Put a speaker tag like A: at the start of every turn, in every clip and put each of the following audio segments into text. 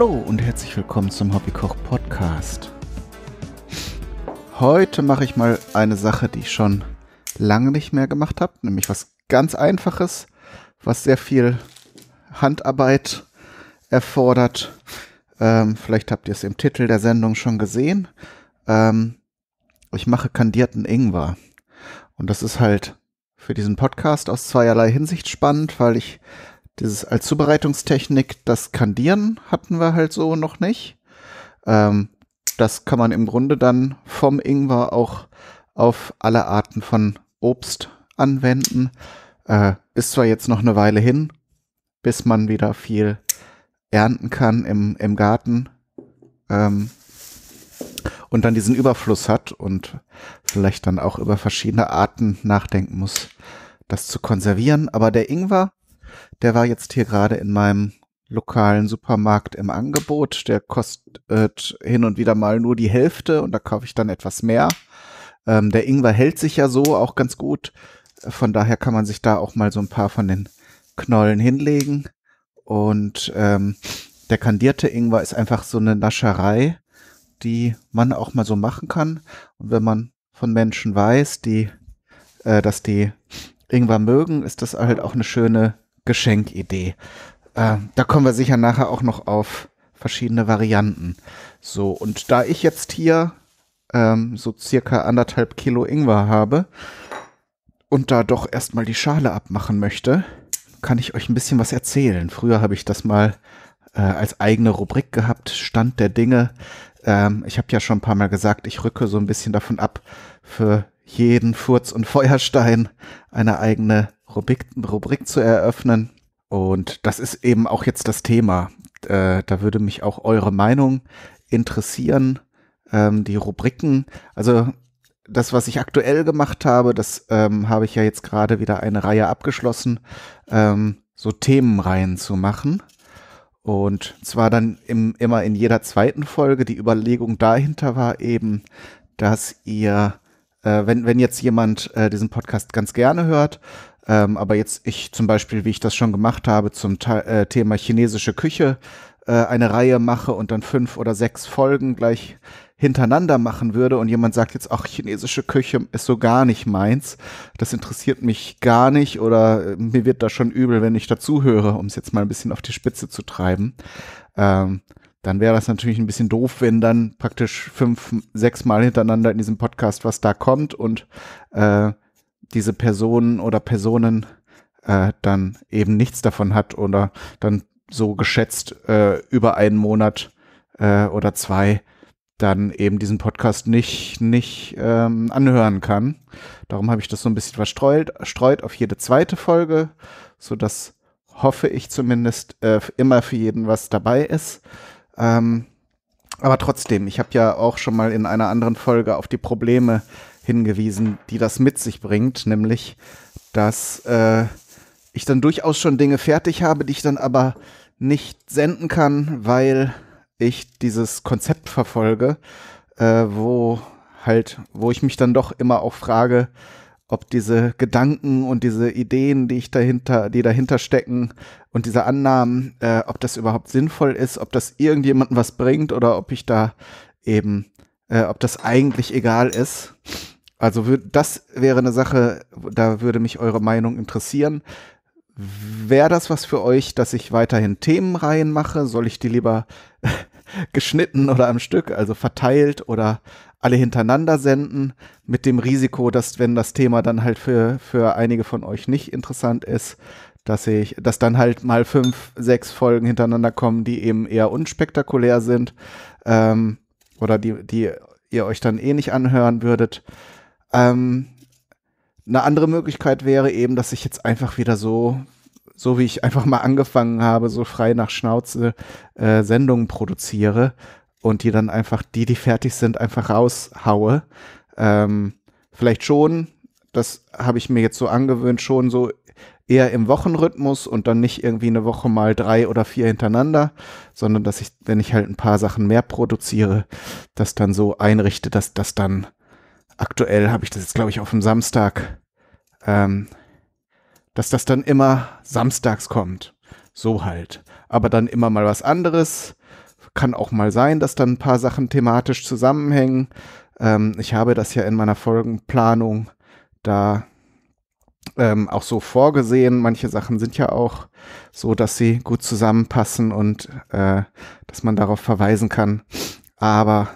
A: Hallo und herzlich willkommen zum Hobbykoch Podcast. Heute mache ich mal eine Sache, die ich schon lange nicht mehr gemacht habe, nämlich was ganz einfaches, was sehr viel Handarbeit erfordert. Ähm, vielleicht habt ihr es im Titel der Sendung schon gesehen. Ähm, ich mache kandierten Ingwer. Und das ist halt für diesen Podcast aus zweierlei Hinsicht spannend, weil ich dieses als Zubereitungstechnik, das Kandieren hatten wir halt so noch nicht. Ähm, das kann man im Grunde dann vom Ingwer auch auf alle Arten von Obst anwenden. Äh, ist zwar jetzt noch eine Weile hin, bis man wieder viel ernten kann im, im Garten ähm, und dann diesen Überfluss hat und vielleicht dann auch über verschiedene Arten nachdenken muss, das zu konservieren. Aber der Ingwer der war jetzt hier gerade in meinem lokalen Supermarkt im Angebot. Der kostet hin und wieder mal nur die Hälfte und da kaufe ich dann etwas mehr. Ähm, der Ingwer hält sich ja so auch ganz gut. Von daher kann man sich da auch mal so ein paar von den Knollen hinlegen. Und ähm, der kandierte Ingwer ist einfach so eine Nascherei, die man auch mal so machen kann. Und wenn man von Menschen weiß, die, äh, dass die Ingwer mögen, ist das halt auch eine schöne Geschenkidee. Äh, da kommen wir sicher nachher auch noch auf verschiedene Varianten. So, und da ich jetzt hier ähm, so circa anderthalb Kilo Ingwer habe und da doch erstmal die Schale abmachen möchte, kann ich euch ein bisschen was erzählen. Früher habe ich das mal äh, als eigene Rubrik gehabt, Stand der Dinge. Ähm, ich habe ja schon ein paar Mal gesagt, ich rücke so ein bisschen davon ab, für jeden Furz und Feuerstein eine eigene Rubrik, Rubrik zu eröffnen. Und das ist eben auch jetzt das Thema. Äh, da würde mich auch eure Meinung interessieren. Ähm, die Rubriken, also das, was ich aktuell gemacht habe, das ähm, habe ich ja jetzt gerade wieder eine Reihe abgeschlossen, ähm, so Themenreihen zu machen. Und zwar dann im, immer in jeder zweiten Folge. Die Überlegung dahinter war eben, dass ihr, äh, wenn, wenn jetzt jemand äh, diesen Podcast ganz gerne hört, ähm, aber jetzt ich zum Beispiel, wie ich das schon gemacht habe, zum Ta äh, Thema chinesische Küche äh, eine Reihe mache und dann fünf oder sechs Folgen gleich hintereinander machen würde und jemand sagt jetzt, auch chinesische Küche ist so gar nicht meins, das interessiert mich gar nicht oder äh, mir wird da schon übel, wenn ich dazuhöre, um es jetzt mal ein bisschen auf die Spitze zu treiben, ähm, dann wäre das natürlich ein bisschen doof, wenn dann praktisch fünf, sechs Mal hintereinander in diesem Podcast was da kommt und äh, diese Personen oder Personen äh, dann eben nichts davon hat oder dann so geschätzt äh, über einen Monat äh, oder zwei dann eben diesen Podcast nicht, nicht ähm, anhören kann. Darum habe ich das so ein bisschen verstreut streut auf jede zweite Folge, sodass hoffe ich zumindest äh, immer für jeden was dabei ist. Ähm, aber trotzdem, ich habe ja auch schon mal in einer anderen Folge auf die Probleme hingewiesen, die das mit sich bringt, nämlich, dass äh, ich dann durchaus schon Dinge fertig habe, die ich dann aber nicht senden kann, weil ich dieses Konzept verfolge, äh, wo halt, wo ich mich dann doch immer auch frage, ob diese Gedanken und diese Ideen, die ich dahinter, die dahinter stecken und diese Annahmen, äh, ob das überhaupt sinnvoll ist, ob das irgendjemandem was bringt oder ob ich da eben, äh, ob das eigentlich egal ist. Also das wäre eine Sache, da würde mich eure Meinung interessieren. Wäre das was für euch, dass ich weiterhin Themenreihen mache? Soll ich die lieber geschnitten oder am Stück, also verteilt oder alle hintereinander senden, mit dem Risiko, dass wenn das Thema dann halt für, für einige von euch nicht interessant ist, dass ich, dass dann halt mal fünf, sechs Folgen hintereinander kommen, die eben eher unspektakulär sind ähm, oder die, die ihr euch dann eh nicht anhören würdet. Ähm, eine andere Möglichkeit wäre eben, dass ich jetzt einfach wieder so, so wie ich einfach mal angefangen habe, so frei nach Schnauze äh, Sendungen produziere und die dann einfach, die, die fertig sind, einfach raushaue. Ähm, vielleicht schon, das habe ich mir jetzt so angewöhnt, schon so eher im Wochenrhythmus und dann nicht irgendwie eine Woche mal drei oder vier hintereinander, sondern dass ich, wenn ich halt ein paar Sachen mehr produziere, das dann so einrichte, dass das dann aktuell habe ich das jetzt, glaube ich, auf dem Samstag, ähm, dass das dann immer samstags kommt. So halt. Aber dann immer mal was anderes. Kann auch mal sein, dass dann ein paar Sachen thematisch zusammenhängen. Ähm, ich habe das ja in meiner Folgenplanung da ähm, auch so vorgesehen. Manche Sachen sind ja auch so, dass sie gut zusammenpassen und äh, dass man darauf verweisen kann. Aber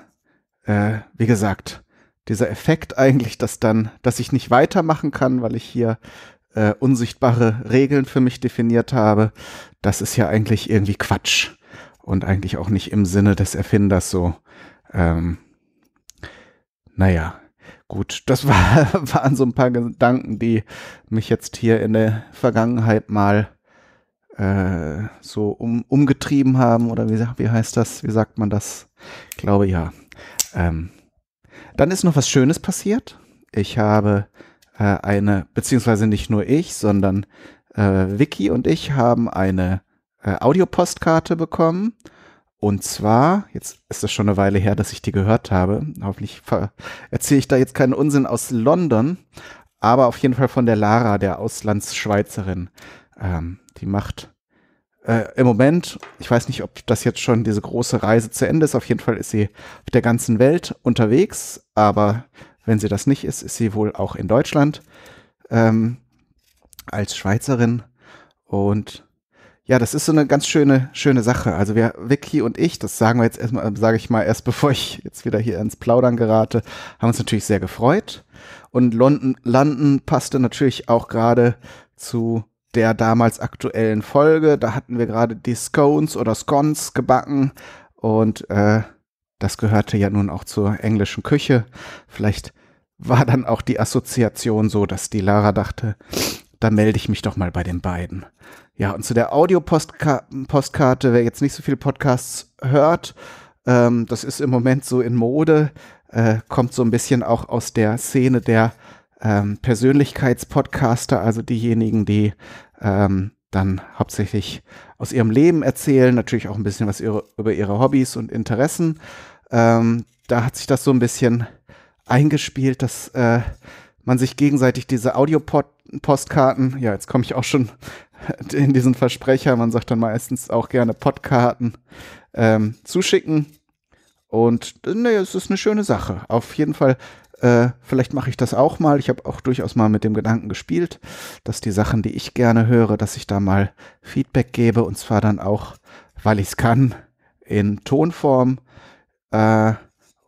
A: äh, wie gesagt, dieser Effekt eigentlich, dass dann, dass ich nicht weitermachen kann, weil ich hier äh, unsichtbare Regeln für mich definiert habe, das ist ja eigentlich irgendwie Quatsch und eigentlich auch nicht im Sinne des Erfinders so. Ähm, naja, gut, das war, waren so ein paar Gedanken, die mich jetzt hier in der Vergangenheit mal äh, so um, umgetrieben haben oder wie, wie heißt das, wie sagt man das? Ich glaube ja. Ähm, dann ist noch was Schönes passiert. Ich habe äh, eine, beziehungsweise nicht nur ich, sondern äh, Vicky und ich haben eine äh, Audiopostkarte bekommen. Und zwar, jetzt ist es schon eine Weile her, dass ich die gehört habe. Hoffentlich erzähle ich da jetzt keinen Unsinn aus London, aber auf jeden Fall von der Lara, der Auslandsschweizerin. Ähm, die macht äh, im Moment, ich weiß nicht, ob das jetzt schon diese große Reise zu Ende ist, auf jeden Fall ist sie auf der ganzen Welt unterwegs, aber wenn sie das nicht ist, ist sie wohl auch in Deutschland ähm, als Schweizerin. Und ja, das ist so eine ganz schöne, schöne Sache. Also wir, Vicky und ich, das sagen wir jetzt erstmal, äh, sage ich mal, erst bevor ich jetzt wieder hier ins Plaudern gerate, haben uns natürlich sehr gefreut. Und London, London passte natürlich auch gerade zu der damals aktuellen Folge. Da hatten wir gerade die Scones oder Scones gebacken und äh, das gehörte ja nun auch zur englischen Küche. Vielleicht war dann auch die Assoziation so, dass die Lara dachte, da melde ich mich doch mal bei den beiden. Ja, und zu der Audio-Postkarte, wer jetzt nicht so viele Podcasts hört, ähm, das ist im Moment so in Mode, äh, kommt so ein bisschen auch aus der Szene der ähm, Persönlichkeitspodcaster, also diejenigen, die ähm, dann hauptsächlich aus ihrem Leben erzählen, natürlich auch ein bisschen was ihre, über ihre Hobbys und Interessen. Ähm, da hat sich das so ein bisschen eingespielt, dass äh, man sich gegenseitig diese Audio-Postkarten, ja, jetzt komme ich auch schon in diesen Versprecher, man sagt dann meistens auch gerne Podkarten, ähm, zuschicken. Und äh, naja, es ist eine schöne Sache. Auf jeden Fall äh, vielleicht mache ich das auch mal. Ich habe auch durchaus mal mit dem Gedanken gespielt, dass die Sachen, die ich gerne höre, dass ich da mal Feedback gebe und zwar dann auch, weil ich es kann, in Tonform. Äh,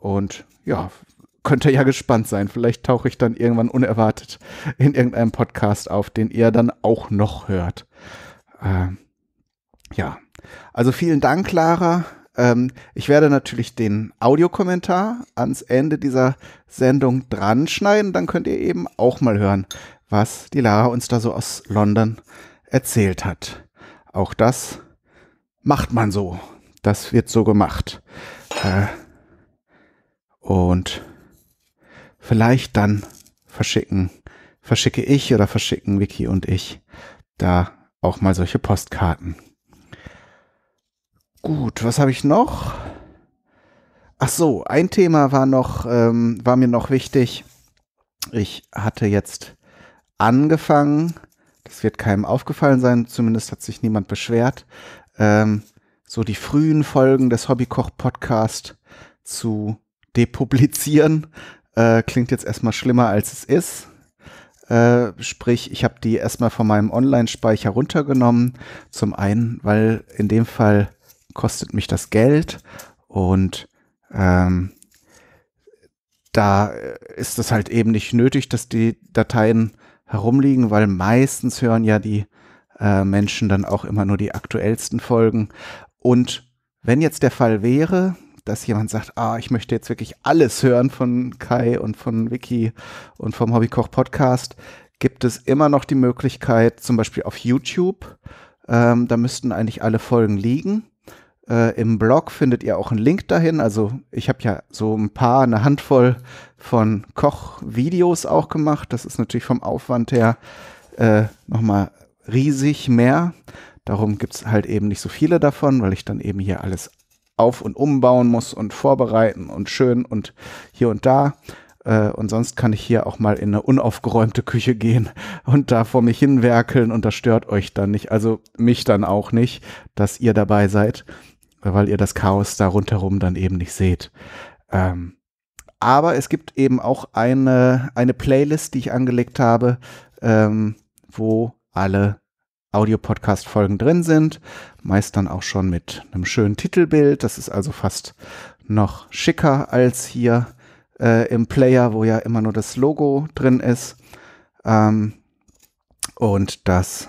A: und ja, könnt ihr ja gespannt sein. Vielleicht tauche ich dann irgendwann unerwartet in irgendeinem Podcast auf, den ihr dann auch noch hört. Ähm, ja, also vielen Dank, Lara. Ähm, ich werde natürlich den Audiokommentar ans Ende dieser Sendung dran schneiden. Dann könnt ihr eben auch mal hören, was die Lara uns da so aus London erzählt hat. Auch das macht man so. Das wird so gemacht. Äh, und vielleicht dann verschicken, verschicke ich oder verschicken Vicky und ich da auch mal solche Postkarten. Gut, was habe ich noch? Ach so, ein Thema war noch, ähm, war mir noch wichtig. Ich hatte jetzt angefangen, das wird keinem aufgefallen sein, zumindest hat sich niemand beschwert, ähm, so die frühen Folgen des Hobbykoch-Podcast zu depublizieren. Äh, klingt jetzt erstmal schlimmer, als es ist. Äh, sprich, ich habe die erstmal von meinem Online-Speicher runtergenommen. Zum einen, weil in dem Fall kostet mich das Geld und ähm, da äh, ist es halt eben nicht nötig, dass die Dateien herumliegen, weil meistens hören ja die äh, Menschen dann auch immer nur die aktuellsten Folgen. Und wenn jetzt der Fall wäre, dass jemand sagt, ah, ich möchte jetzt wirklich alles hören von Kai und von Vicky und vom Hobbykoch Podcast, gibt es immer noch die Möglichkeit, zum Beispiel auf YouTube, ähm, da müssten eigentlich alle Folgen liegen. Äh, Im Blog findet ihr auch einen Link dahin. Also ich habe ja so ein paar, eine Handvoll von Kochvideos auch gemacht. Das ist natürlich vom Aufwand her äh, nochmal riesig mehr. Darum gibt es halt eben nicht so viele davon, weil ich dann eben hier alles auf und umbauen muss und vorbereiten und schön und hier und da. Äh, und sonst kann ich hier auch mal in eine unaufgeräumte Küche gehen und da vor mich hinwerkeln und das stört euch dann nicht. Also mich dann auch nicht, dass ihr dabei seid weil ihr das Chaos da rundherum dann eben nicht seht. Ähm, aber es gibt eben auch eine, eine Playlist, die ich angelegt habe, ähm, wo alle Audio-Podcast-Folgen drin sind. Meist dann auch schon mit einem schönen Titelbild. Das ist also fast noch schicker als hier äh, im Player, wo ja immer nur das Logo drin ist. Ähm, und das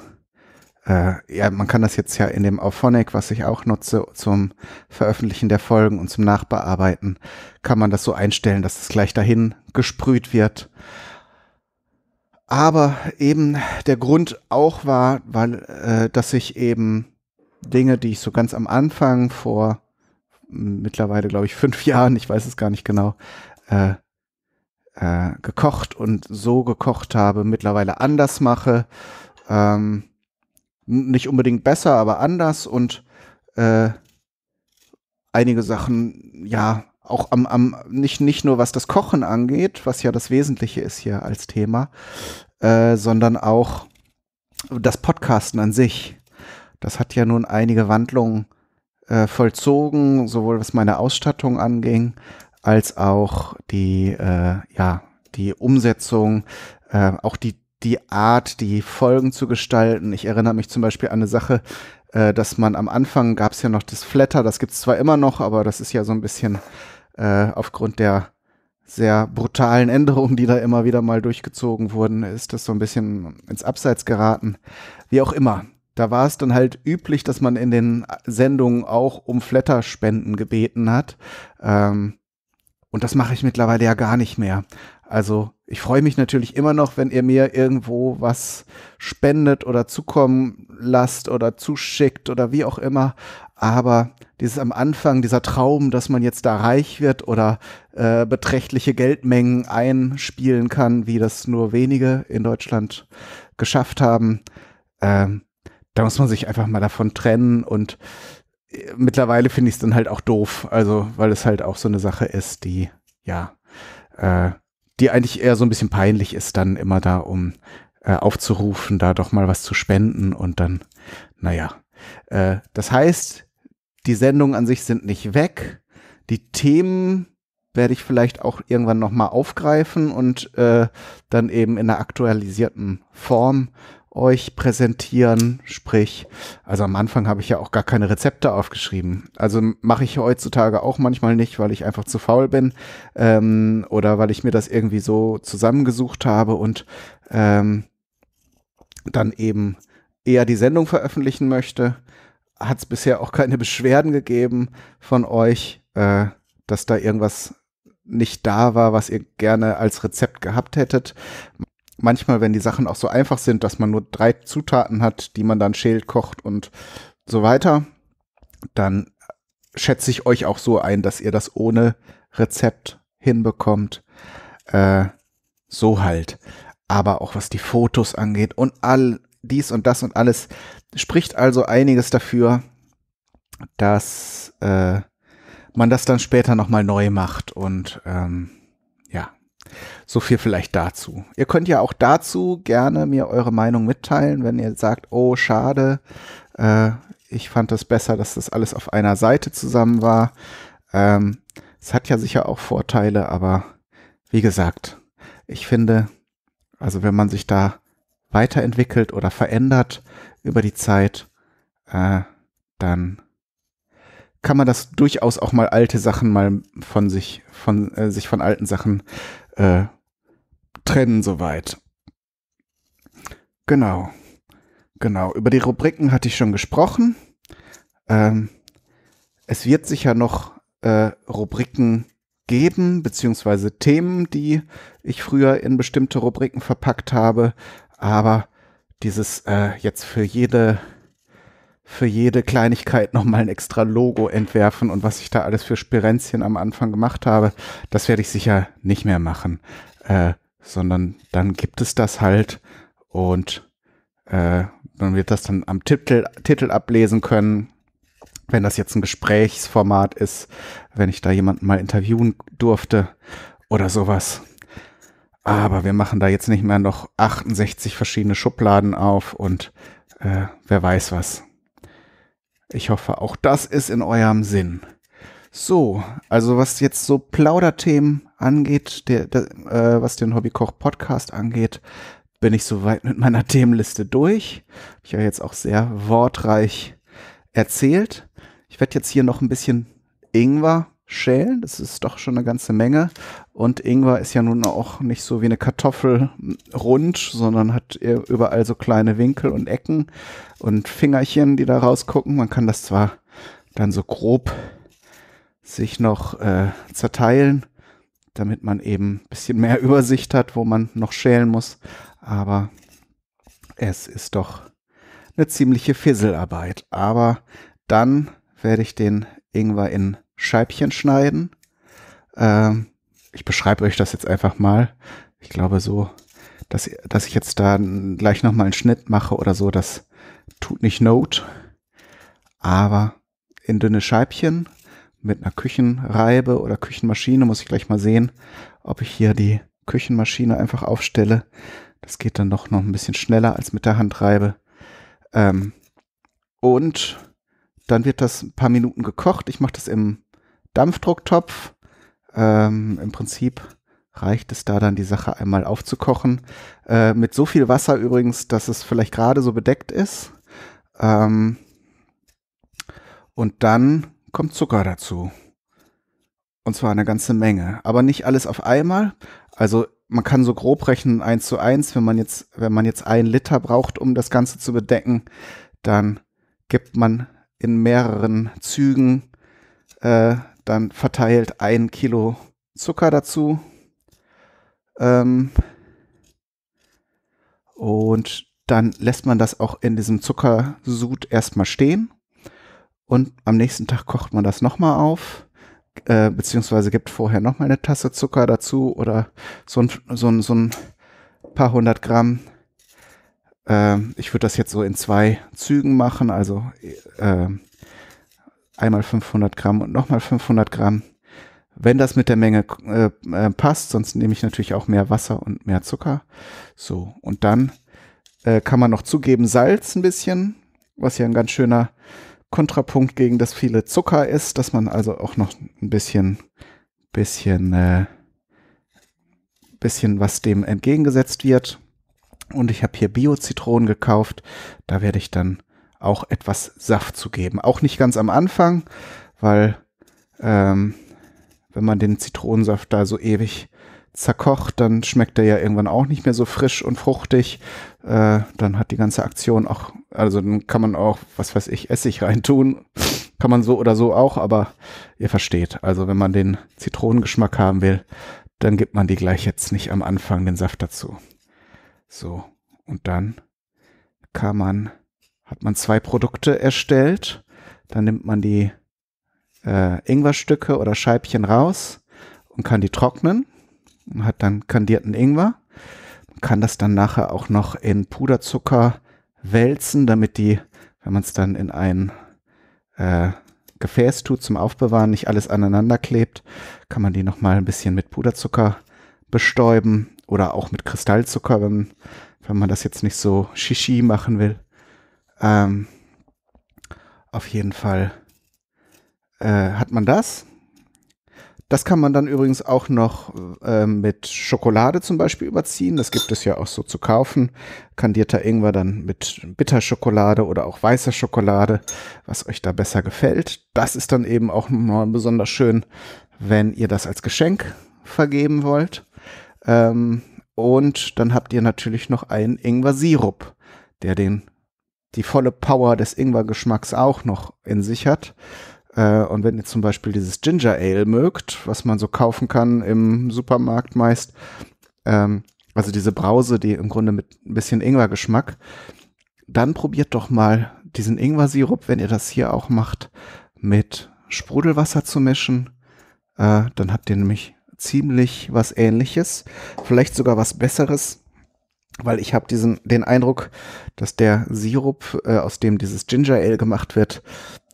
A: äh, ja, man kann das jetzt ja in dem Auphonic, was ich auch nutze, zum Veröffentlichen der Folgen und zum Nachbearbeiten, kann man das so einstellen, dass es gleich dahin gesprüht wird. Aber eben der Grund auch war, weil, äh, dass ich eben Dinge, die ich so ganz am Anfang vor mittlerweile, glaube ich, fünf Jahren, ich weiß es gar nicht genau, äh, äh gekocht und so gekocht habe, mittlerweile anders mache. Ähm, nicht unbedingt besser, aber anders und äh, einige Sachen, ja, auch am, am nicht, nicht nur was das Kochen angeht, was ja das Wesentliche ist hier als Thema, äh, sondern auch das Podcasten an sich. Das hat ja nun einige Wandlungen äh, vollzogen, sowohl was meine Ausstattung anging, als auch die, äh, ja, die Umsetzung, äh, auch die die Art, die Folgen zu gestalten. Ich erinnere mich zum Beispiel an eine Sache, äh, dass man am Anfang gab es ja noch das Flatter, das gibt es zwar immer noch, aber das ist ja so ein bisschen äh, aufgrund der sehr brutalen Änderungen, die da immer wieder mal durchgezogen wurden, ist das so ein bisschen ins Abseits geraten. Wie auch immer. Da war es dann halt üblich, dass man in den Sendungen auch um Flatterspenden gebeten hat. Ähm, und das mache ich mittlerweile ja gar nicht mehr. Also ich freue mich natürlich immer noch, wenn ihr mir irgendwo was spendet oder zukommen lasst oder zuschickt oder wie auch immer. Aber dieses am Anfang, dieser Traum, dass man jetzt da reich wird oder äh, beträchtliche Geldmengen einspielen kann, wie das nur wenige in Deutschland geschafft haben, äh, da muss man sich einfach mal davon trennen und äh, mittlerweile finde ich es dann halt auch doof, also weil es halt auch so eine Sache ist, die ja äh, die eigentlich eher so ein bisschen peinlich ist, dann immer da, um äh, aufzurufen, da doch mal was zu spenden und dann, naja. Äh, das heißt, die Sendungen an sich sind nicht weg. Die Themen werde ich vielleicht auch irgendwann nochmal aufgreifen und äh, dann eben in einer aktualisierten Form euch präsentieren. Sprich, also am Anfang habe ich ja auch gar keine Rezepte aufgeschrieben. Also mache ich heutzutage auch manchmal nicht, weil ich einfach zu faul bin ähm, oder weil ich mir das irgendwie so zusammengesucht habe und ähm, dann eben eher die Sendung veröffentlichen möchte. Hat es bisher auch keine Beschwerden gegeben von euch, äh, dass da irgendwas nicht da war, was ihr gerne als Rezept gehabt hättet manchmal, wenn die Sachen auch so einfach sind, dass man nur drei Zutaten hat, die man dann schält, kocht und so weiter, dann schätze ich euch auch so ein, dass ihr das ohne Rezept hinbekommt. Äh, so halt. Aber auch was die Fotos angeht und all dies und das und alles, spricht also einiges dafür, dass äh, man das dann später nochmal neu macht und ähm, so viel vielleicht dazu. Ihr könnt ja auch dazu gerne mir eure Meinung mitteilen, wenn ihr sagt, oh, schade, äh, ich fand das besser, dass das alles auf einer Seite zusammen war. Ähm, es ähm, hat ja sicher auch Vorteile, aber wie gesagt, ich finde, also wenn man sich da weiterentwickelt oder verändert über die Zeit, äh, dann kann man das durchaus auch mal alte Sachen mal von sich, von äh, sich von alten Sachen äh, trennen soweit. Genau. Genau. Über die Rubriken hatte ich schon gesprochen. Ähm, es wird sicher noch äh, Rubriken geben, beziehungsweise Themen, die ich früher in bestimmte Rubriken verpackt habe. Aber dieses äh, jetzt für jede für jede Kleinigkeit nochmal ein extra Logo entwerfen und was ich da alles für Spirenzchen am Anfang gemacht habe, das werde ich sicher nicht mehr machen. Äh, sondern dann gibt es das halt und äh, dann wird das dann am Titel, Titel ablesen können. Wenn das jetzt ein Gesprächsformat ist, wenn ich da jemanden mal interviewen durfte oder sowas. Aber wir machen da jetzt nicht mehr noch 68 verschiedene Schubladen auf und äh, wer weiß was. Ich hoffe, auch das ist in eurem Sinn. So, also was jetzt so Plauderthemen angeht, der, der, äh, was den Hobbykoch-Podcast angeht, bin ich soweit mit meiner Themenliste durch. Ich habe jetzt auch sehr wortreich erzählt. Ich werde jetzt hier noch ein bisschen Ingwer schälen. Das ist doch schon eine ganze Menge. Und Ingwer ist ja nun auch nicht so wie eine Kartoffel rund, sondern hat überall so kleine Winkel und Ecken und Fingerchen, die da rausgucken. Man kann das zwar dann so grob sich noch äh, zerteilen, damit man eben ein bisschen mehr Übersicht hat, wo man noch schälen muss. Aber es ist doch eine ziemliche Fisselarbeit. Aber dann werde ich den Ingwer in Scheibchen schneiden. Ähm, ich beschreibe euch das jetzt einfach mal. Ich glaube so, dass, dass ich jetzt da gleich nochmal einen Schnitt mache oder so, das tut nicht Not. Aber in dünne Scheibchen mit einer Küchenreibe oder Küchenmaschine. Muss ich gleich mal sehen, ob ich hier die Küchenmaschine einfach aufstelle. Das geht dann doch noch ein bisschen schneller als mit der Handreibe. Ähm, und dann wird das ein paar Minuten gekocht. Ich mache das im Dampfdrucktopf. Ähm, Im Prinzip reicht es da dann, die Sache einmal aufzukochen. Äh, mit so viel Wasser übrigens, dass es vielleicht gerade so bedeckt ist. Ähm, und dann kommt Zucker dazu. Und zwar eine ganze Menge. Aber nicht alles auf einmal. Also man kann so grob rechnen, eins zu eins, wenn man jetzt, wenn man jetzt ein Liter braucht, um das Ganze zu bedecken, dann gibt man in mehreren Zügen äh, dann verteilt ein Kilo Zucker dazu. Ähm und dann lässt man das auch in diesem Zuckersud erstmal stehen. Und am nächsten Tag kocht man das nochmal auf, äh, beziehungsweise gibt vorher nochmal eine Tasse Zucker dazu oder so ein, so ein, so ein paar hundert Gramm. Äh, ich würde das jetzt so in zwei Zügen machen, also äh, einmal 500 Gramm und nochmal 500 Gramm. Wenn das mit der Menge äh, äh, passt, sonst nehme ich natürlich auch mehr Wasser und mehr Zucker. So, und dann äh, kann man noch zugeben Salz ein bisschen, was ja ein ganz schöner Kontrapunkt gegen das viele Zucker ist, dass man also auch noch ein bisschen, bisschen, äh, bisschen was dem entgegengesetzt wird. Und ich habe hier Bio-Zitronen gekauft. Da werde ich dann auch etwas Saft zu geben. Auch nicht ganz am Anfang, weil ähm, wenn man den Zitronensaft da so ewig zerkocht, dann schmeckt er ja irgendwann auch nicht mehr so frisch und fruchtig. Äh, dann hat die ganze Aktion auch, also dann kann man auch, was weiß ich, Essig reintun. kann man so oder so auch, aber ihr versteht. Also wenn man den Zitronengeschmack haben will, dann gibt man die gleich jetzt nicht am Anfang den Saft dazu. So, und dann kann man, hat man zwei Produkte erstellt. Dann nimmt man die äh, Ingwerstücke oder Scheibchen raus und kann die trocknen und hat dann kandierten Ingwer. Man kann das dann nachher auch noch in Puderzucker wälzen, damit die, wenn man es dann in ein äh, Gefäß tut zum Aufbewahren, nicht alles aneinander klebt, kann man die nochmal ein bisschen mit Puderzucker bestäuben oder auch mit Kristallzucker, wenn, wenn man das jetzt nicht so shishi machen will. Ähm, auf jeden Fall äh, hat man das das kann man dann übrigens auch noch äh, mit Schokolade zum Beispiel überziehen. Das gibt es ja auch so zu kaufen. Kandierter Ingwer dann mit Bitterschokolade oder auch weißer Schokolade, was euch da besser gefällt. Das ist dann eben auch mal besonders schön, wenn ihr das als Geschenk vergeben wollt. Ähm, und dann habt ihr natürlich noch einen Ingwer-Sirup, der den, die volle Power des Ingwer-Geschmacks auch noch in sich hat. Äh, und wenn ihr zum Beispiel dieses Ginger Ale mögt, was man so kaufen kann im Supermarkt meist, ähm, also diese Brause, die im Grunde mit ein bisschen Ingwer-Geschmack, dann probiert doch mal diesen Ingwer-Sirup, wenn ihr das hier auch macht, mit Sprudelwasser zu mischen. Äh, dann habt ihr nämlich ziemlich was ähnliches, vielleicht sogar was besseres weil ich habe diesen den Eindruck, dass der Sirup, äh, aus dem dieses Ginger Ale gemacht wird,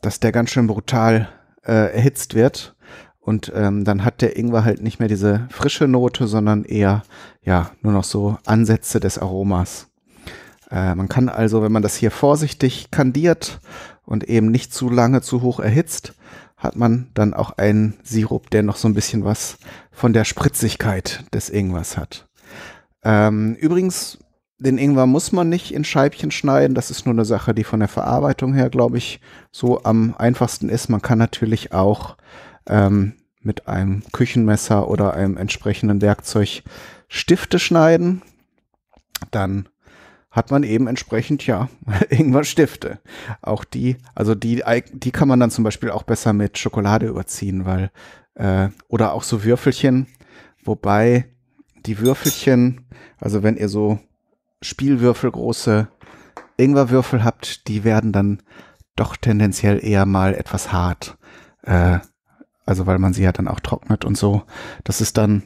A: dass der ganz schön brutal äh, erhitzt wird. Und ähm, dann hat der Ingwer halt nicht mehr diese frische Note, sondern eher ja nur noch so Ansätze des Aromas. Äh, man kann also, wenn man das hier vorsichtig kandiert und eben nicht zu lange zu hoch erhitzt, hat man dann auch einen Sirup, der noch so ein bisschen was von der Spritzigkeit des Ingwers hat. Ähm, übrigens den Ingwer muss man nicht in Scheibchen schneiden. Das ist nur eine Sache, die von der Verarbeitung her, glaube ich, so am einfachsten ist. Man kann natürlich auch ähm, mit einem Küchenmesser oder einem entsprechenden Werkzeug Stifte schneiden. Dann hat man eben entsprechend, ja, irgendwann Stifte. Auch die, also die, die kann man dann zum Beispiel auch besser mit Schokolade überziehen, weil, äh, oder auch so Würfelchen, wobei die Würfelchen, also wenn ihr so Spielwürfel große Ingwerwürfel habt, die werden dann doch tendenziell eher mal etwas hart. Äh, also weil man sie ja dann auch trocknet und so. Das ist dann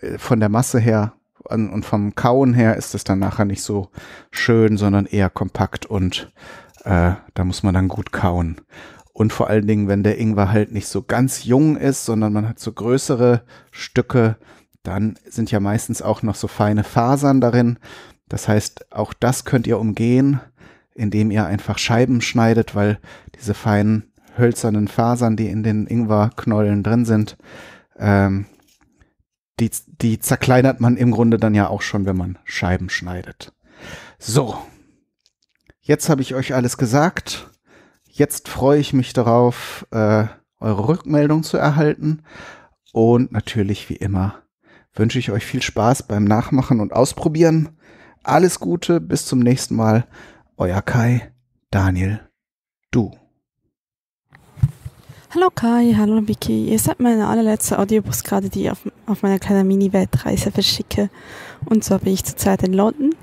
A: äh, von der Masse her und vom Kauen her ist es dann nachher nicht so schön, sondern eher kompakt und äh, da muss man dann gut kauen. Und vor allen Dingen, wenn der Ingwer halt nicht so ganz jung ist, sondern man hat so größere Stücke, dann sind ja meistens auch noch so feine Fasern darin. Das heißt, auch das könnt ihr umgehen, indem ihr einfach Scheiben schneidet, weil diese feinen hölzernen Fasern, die in den Ingwerknollen drin sind, ähm, die, die zerkleinert man im Grunde dann ja auch schon, wenn man Scheiben schneidet. So, jetzt habe ich euch alles gesagt. Jetzt freue ich mich darauf, äh, eure Rückmeldung zu erhalten. Und natürlich, wie immer, wünsche ich euch viel Spaß beim Nachmachen und Ausprobieren. Alles Gute, bis zum nächsten Mal. Euer Kai, Daniel, du.
B: Hallo Kai, hallo Vicky. Ihr seid meine allerletzte Audiobus gerade, die ich auf, auf meiner kleinen Mini-Weltreise verschicke. Und zwar bin ich zurzeit in London,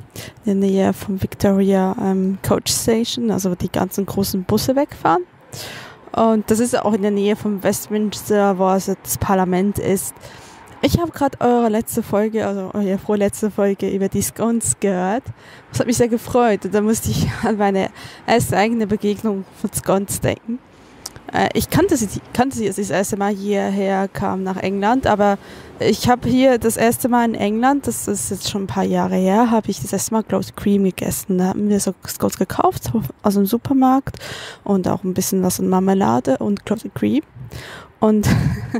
B: in der Nähe von Victoria ähm, Coach Station, also wo die ganzen großen Busse wegfahren. Und das ist auch in der Nähe von Westminster, wo also das Parlament ist. Ich habe gerade eure letzte Folge, also eure vorletzte Folge über Discounts gehört. Das hat mich sehr gefreut. Und da musste ich an meine erste eigene Begegnung von Scones denken. Äh, ich kannte sie, kannte sie, als ich das erste Mal hierher kam nach England, aber ich habe hier das erste Mal in England, das ist jetzt schon ein paar Jahre her, habe ich das erste Mal, glaube Cream gegessen. Da haben wir so Scones gekauft aus dem Supermarkt und auch ein bisschen was in Marmelade und Clotted Cream. Und,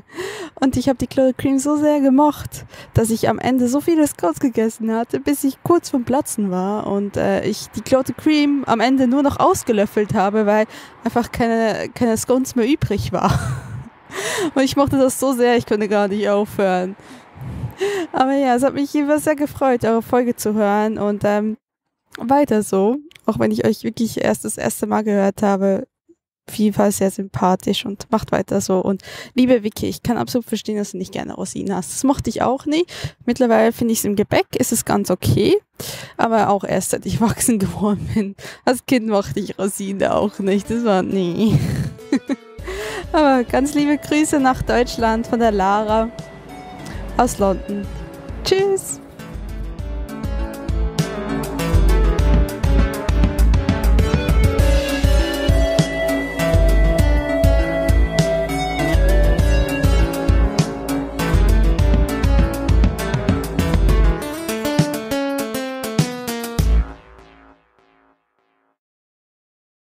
B: und ich habe die Cream so sehr gemocht, dass ich am Ende so viele Scouts gegessen hatte, bis ich kurz vom Platzen war und äh, ich die Cream am Ende nur noch ausgelöffelt habe, weil einfach keine, keine Scouts mehr übrig war. Und ich mochte das so sehr, ich konnte gar nicht aufhören. Aber ja, es hat mich jeweils sehr gefreut, eure Folge zu hören und ähm, weiter so. Auch wenn ich euch wirklich erst das erste Mal gehört habe, auf jeden Fall sehr sympathisch und macht weiter so. Und liebe Vicky, ich kann absolut verstehen, dass du nicht gerne Rosinen hast. Das mochte ich auch nie. Mittlerweile finde ich es im Gebäck, ist es ganz okay. Aber auch erst seit ich wachsen geworden bin. Als Kind mochte ich Rosinen auch nicht. Das war nie. Aber ganz liebe Grüße nach Deutschland von der Lara aus London. Tschüss!